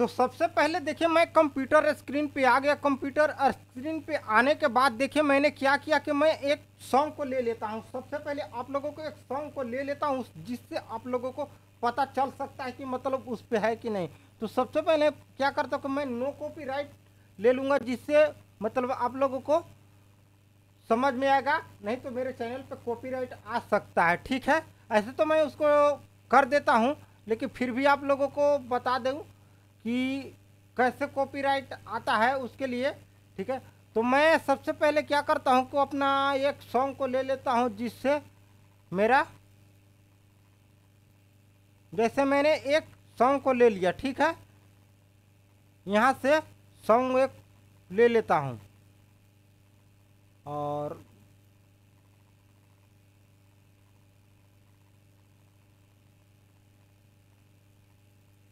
तो सबसे पहले देखिए मैं कंप्यूटर स्क्रीन पे आ गया कंप्यूटर स्क्रीन पे आने के बाद देखिए मैंने क्या किया कि मैं एक सॉन्ग को ले लेता हूँ सबसे पहले आप लोगों को एक सॉन्ग को ले लेता हूँ जिससे आप लोगों को पता चल सकता है कि मतलब उस पर है कि नहीं तो सबसे पहले क्या करता हूँ कि मैं नो कॉपी राइट ले लूँगा जिससे मतलब आप लोगों को समझ में आएगा नहीं तो मेरे चैनल पर राइट आ सकता है ठीक है ऐसे तो मैं उसको कर देता हूँ लेकिन फिर भी आप लोगों को बता दूँ कि कैसे कॉपीराइट आता है उसके लिए ठीक है तो मैं सबसे पहले क्या करता हूँ को अपना एक सॉन्ग को ले लेता हूँ जिससे मेरा जैसे मैंने एक सॉन्ग को ले लिया ठीक है यहाँ से सॉन्ग एक ले लेता हूँ और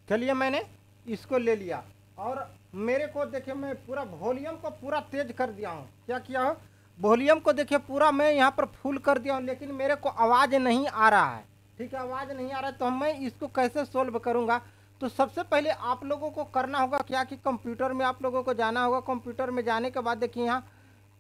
चलिए मैंने इसको ले लिया और मेरे को देखिए मैं पूरा वॉल्यूम को पूरा तेज कर दिया हूँ क्या किया हूँ वॉल्यूम को देखिए पूरा मैं यहाँ पर फुल कर दिया हूँ लेकिन मेरे को आवाज़ नहीं आ रहा है ठीक है आवाज़ नहीं आ रहा है तो मैं इसको कैसे सोल्व करूँगा तो सबसे पहले आप लोगों को करना होगा क्या कि कंप्यूटर में आप लोगों को जाना होगा कंप्यूटर में जाने के बाद देखिए यहाँ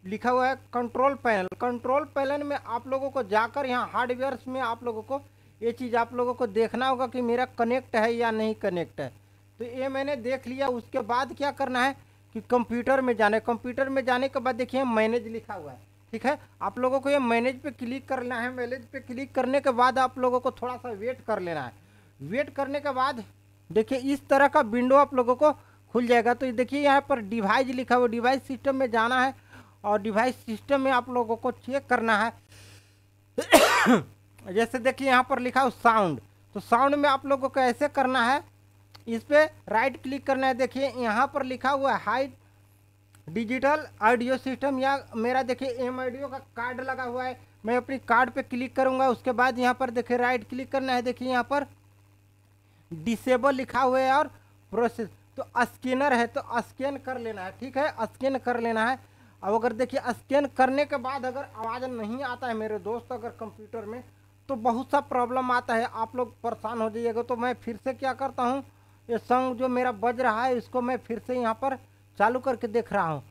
लिखा हुआ है कंट्रोल पैनल कंट्रोल पैनल में आप लोगों को जाकर यहाँ हार्डवेयर में आप लोगों को ये चीज़ आप लोगों को देखना होगा कि मेरा कनेक्ट है या नहीं कनेक्ट है तो ये मैंने देख लिया उसके बाद क्या करना है कि कंप्यूटर में जाना है कंप्यूटर में जाने के बाद देखिए मैनेज लिखा हुआ है ठीक है आप लोगों को ये मैनेज पे क्लिक करना है मैनेज पे क्लिक करने के बाद आप लोगों को थोड़ा सा वेट कर लेना है वेट करने के बाद देखिए इस तरह का विंडो आप लोगों को खुल जाएगा तो देखिए यहाँ पर डिवाइस लिखा हुआ डिवाइस सिस्टम में जाना है और डिवाइस सिस्टम में आप लोगों को चेक करना है जैसे देखिए यहाँ पर लिखा हो साउंड तो साउंड में आप लोगों को ऐसे करना है इस पर राइट क्लिक करना है देखिए यहाँ पर लिखा हुआ है हाई डिजिटल ऑडियो सिस्टम या मेरा देखिए एम ऑडियो का कार्ड लगा हुआ है मैं अपनी कार्ड पे क्लिक करूँगा उसके बाद यहाँ पर देखिए राइट क्लिक करना है देखिए यहाँ पर डिसेबल लिखा हुआ है और प्रोसेस तो स्कैनर है तो स्कैन कर लेना है ठीक है स्कैन कर लेना है अब अगर देखिए स्कैन करने के बाद अगर आवाज़ नहीं आता है मेरे दोस्त अगर कंप्यूटर में तो बहुत सा प्रॉब्लम आता है आप लोग परेशान हो जाइएगा तो मैं फिर से क्या करता हूँ ये संग जो मेरा बज रहा है इसको मैं फिर से यहाँ पर चालू करके देख रहा हूँ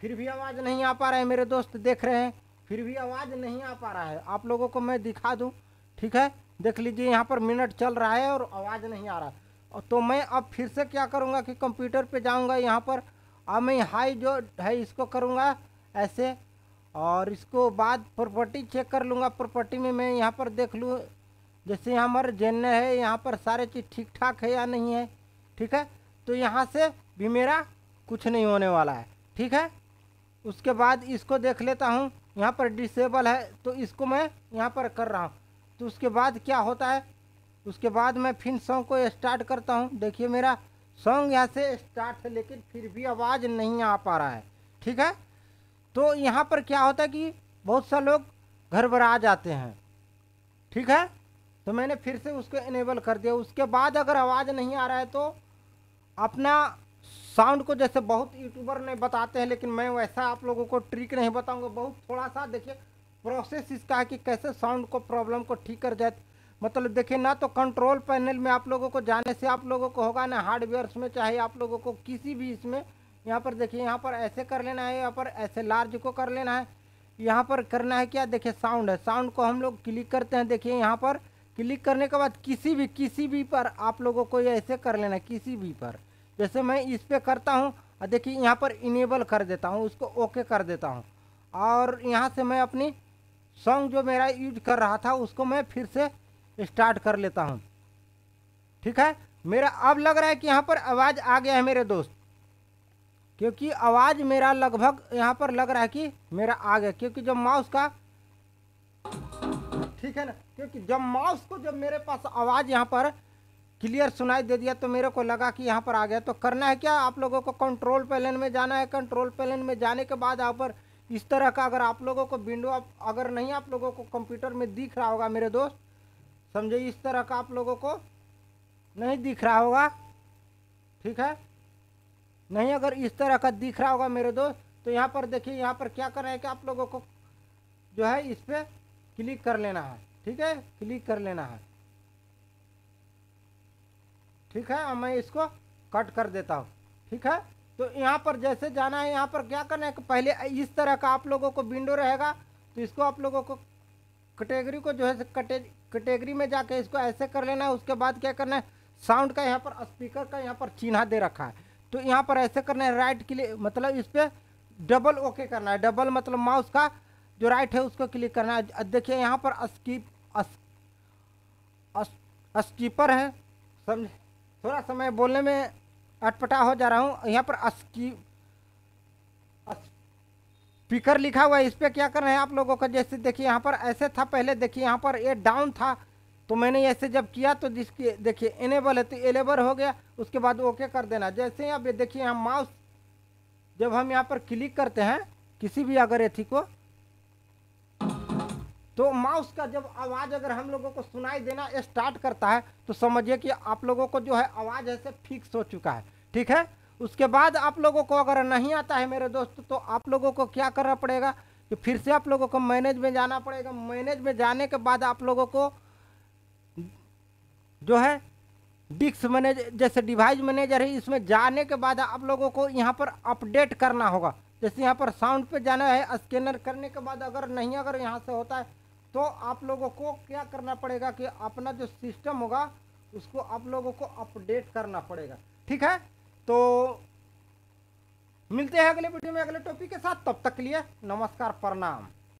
फिर भी आवाज़ नहीं आ पा रहा है मेरे दोस्त देख रहे हैं फिर भी आवाज़ नहीं आ पा रहा है आप लोगों को मैं दिखा दूँ ठीक है देख लीजिए यहाँ पर मिनट चल रहा है और आवाज़ नहीं आ रहा तो मैं अब फिर से क्या करूँगा कि कंप्यूटर पर जाऊँगा यहाँ पर अब मैं हाई जो है इसको करूँगा ऐसे और इसको बाद प्रॉपर्टी चेक कर लूँगा प्रॉपर्टी में मैं यहाँ पर देख लूँ जैसे हमारे जेन है यहाँ पर सारे चीज़ ठीक ठाक है या नहीं है ठीक है तो यहाँ से भी मेरा कुछ नहीं होने वाला है ठीक है उसके बाद इसको देख लेता हूँ यहाँ पर डिसेबल है तो इसको मैं यहाँ पर कर रहा हूँ तो उसके बाद क्या होता है उसके बाद मैं फिर सॉन्ग को स्टार्ट करता हूँ देखिए मेरा सॉन्ग यहाँ से स्टार्ट है लेकिन फिर भी आवाज़ नहीं आ पा रहा है ठीक है तो यहाँ पर क्या होता है कि बहुत सा लोग घरबरा जाते हैं ठीक है तो मैंने फिर से उसको इनेबल कर दिया उसके बाद अगर आवाज़ नहीं आ रहा है तो अपना साउंड को जैसे बहुत यूट्यूबर ने बताते हैं लेकिन मैं वैसा आप लोगों को ट्रिक नहीं बताऊंगा बहुत थोड़ा सा देखिए प्रोसेस इसका है कि कैसे साउंड को प्रॉब्लम को ठीक कर जाए मतलब देखिए ना तो कंट्रोल पैनल में आप लोगों को जाने से आप लोगों को होगा ना हार्डवेयर्स में चाहे आप लोगों को किसी भी इसमें यहाँ पर देखिए यहाँ पर ऐसे कर लेना है यहाँ पर ऐसे लार्ज को कर लेना है यहाँ पर करना है क्या देखिए साउंड है साउंड को हम लोग क्लिक करते हैं देखिए यहाँ पर क्लिक करने के बाद किसी भी किसी भी पर आप लोगों को ये ऐसे कर लेना है किसी भी पर जैसे मैं इस पर करता हूँ देखिए यहाँ पर इनेबल कर देता हूँ उसको ओके कर देता हूँ और यहाँ से मैं अपनी सॉन्ग जो मेरा यूज कर रहा था उसको मैं फिर से स्टार्ट कर लेता हूँ ठीक है मेरा अब लग रहा है कि यहाँ पर आवाज़ आ गया है मेरे दोस्त क्योंकि आवाज़ मेरा लगभग यहाँ पर लग रहा है कि मेरा आ गया क्योंकि जब माउस का ठीक है ना क्योंकि जब माउस को जब मेरे पास आवाज़ यहाँ पर क्लियर सुनाई दे दिया तो मेरे को लगा कि यहाँ पर आ गया तो करना है क्या आप लोगों को कंट्रोल पैलन में जाना है कंट्रोल पैलन में जाने के बाद यहाँ पर इस तरह का अगर आप लोगों को विंडो अगर नहीं आप लोगों को कंप्यूटर में दिख रहा होगा मेरे दोस्त समझे इस तरह का आप लोगों को नहीं दिख रहा होगा ठीक है नहीं अगर इस तरह का दिख रहा होगा मेरे दोस्त तो यहाँ पर देखिए यहाँ पर क्या करना है कि आप लोगों को जो है इस पर क्लिक कर लेना है ठीक है क्लिक कर लेना है ठीक है और मैं इसको कट कर देता हूँ ठीक है तो यहाँ पर जैसे जाना है यहाँ पर क्या करना है कि पहले इस तरह का आप लोगों को विंडो रहेगा तो इसको आप लोगों को कैटेगरी को जो है कैटेगरी में जाके इसको ऐसे कर लेना है उसके बाद क्या करना है साउंड का यहाँ पर स्पीकर का यहाँ पर चिन्ह दे रखा है तो यहाँ पर ऐसे करना है राइट क्लिक मतलब इस पर डबल ओके करना है डबल मतलब माउस का जो राइट है उसको क्लिक करना है देखिए यहाँ पर स्कीप स्कीपर है समझ थोड़ा समय बोलने में अटपटा हो जा रहा हूँ यहाँ पर अस्की स्पीकर लिखा हुआ है इस पर क्या कर रहे हैं आप लोगों का जैसे देखिए यहाँ पर ऐसे था पहले देखिए यहाँ पर ये डाउन था तो मैंने ऐसे जब किया तो जिसकी देखिए इनेबल है तो एलेबल हो गया उसके बाद ओके कर देना जैसे आप देखिए यहाँ माउस जब हम यहाँ पर क्लिक करते हैं किसी भी अगर एथी को तो माउस का जब आवाज़ अगर हम लोगों को सुनाई देना स्टार्ट करता है तो समझिए कि आप लोगों को जो है आवाज़ ऐसे फिक्स हो चुका है ठीक है उसके बाद आप लोगों को अगर नहीं आता है मेरे दोस्त तो आप लोगों को क्या करना पड़ेगा कि फिर से आप लोगों को मैनेज में जाना पड़ेगा मैनेज में जाने के बाद आप लोगों को जो है डिस्क मैनेज जैसे डिवाइस मैनेजर है इसमें जाने के बाद आप लोगों को यहाँ पर अपडेट करना होगा जैसे यहाँ पर साउंड पे जाना है स्कैनर करने के बाद अगर नहीं अगर यहाँ से होता है तो आप लोगों को क्या करना पड़ेगा कि अपना जो सिस्टम होगा उसको आप लोगों को अपडेट करना पड़ेगा ठीक है तो मिलते हैं अगले वीडियो में अगले टॉपिक के साथ तब तक के लिए नमस्कार प्रणाम